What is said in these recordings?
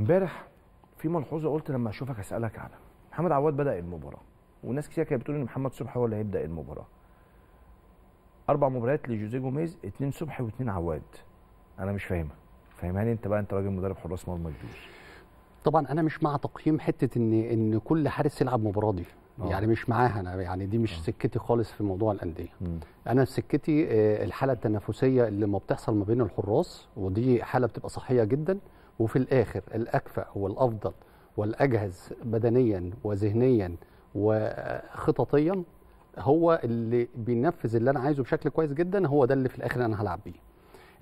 امبارح في ملحوظه قلت لما اشوفك اسالك عنها محمد عواد بدا المباراه وناس كتير كانت بتقول ان محمد صبحي هو اللي هيبدا المباراه اربع مباريات لجوزيه جوميز اثنين صبحي واثنين عواد انا مش فاهمها فاهمها لي انت بقى انت راجل مدرب حراس مرمى كبير طبعا انا مش مع تقييم حته ان ان كل حارس يلعب مباراه دي أوه. يعني مش معاها انا يعني دي مش أوه. سكتي خالص في موضوع الانديه انا سكتي آه، الحاله التنافسيه اللي ما بتحصل ما بين الحراس ودي حاله بتبقى صحيه جدا وفي الآخر الأكفأ والأفضل والأجهز بدنيا وذهنيا وخططيا هو اللي بينفذ اللي أنا عايزه بشكل كويس جدا هو ده اللي في الآخر أنا هلعب بيه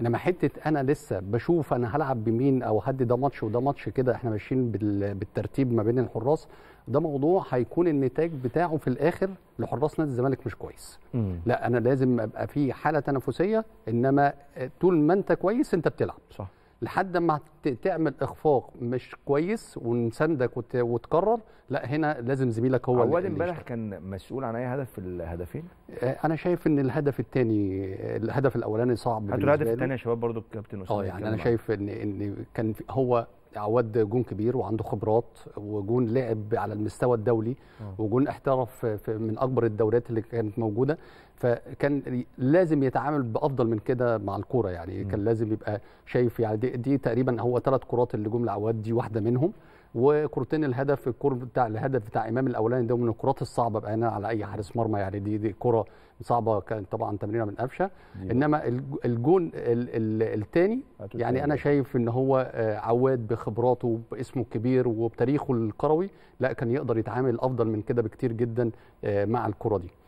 انما حته انا لسه بشوف انا هلعب بمين او هدي ده ماتش وده ماتش كده احنا ماشيين بالترتيب ما بين الحراس ده موضوع هيكون النتاج بتاعه في الاخر لحراس نادي الزمالك مش كويس مم. لا انا لازم ابقى في حاله تنافسيه انما طول ما انت كويس انت بتلعب صح لحد ما تعمل اخفاق مش كويس ونساندك وتكرر لا هنا لازم زميلك هو اللي عواد امبارح كان مسؤول عن اي هدف في الهدفين آه، انا شايف ان الهدف الثاني الهدف الاولاني صعب هاتوا الهدف الثاني يا شباب برضو الكابتن اه يعني انا شايف ان ان كان هو عواد جون كبير وعنده خبرات وجون لعب على المستوى الدولي آه. وجون احترف من اكبر الدوريات اللي كانت موجوده فكان لازم يتعامل بافضل من كده مع الكوره يعني كان لازم يبقى شايف يعني دي, دي تقريبا هو ثلاث كرات اللي جم لعواد دي واحده منهم وكرتين الهدف الكور بتاع الهدف بتاع امام الاولاني ده من الكرات الصعبه بقى يعني على اي حارس مرمى يعني دي دي كره صعبه كان طبعا تمريره من قفشه أيوه. انما الجون الثاني يعني انا شايف ان هو آه، عواد بخبراته باسمه الكبير وبتاريخه الكروي لا كان يقدر يتعامل افضل من كده بكتير جدا آه، مع الكره دي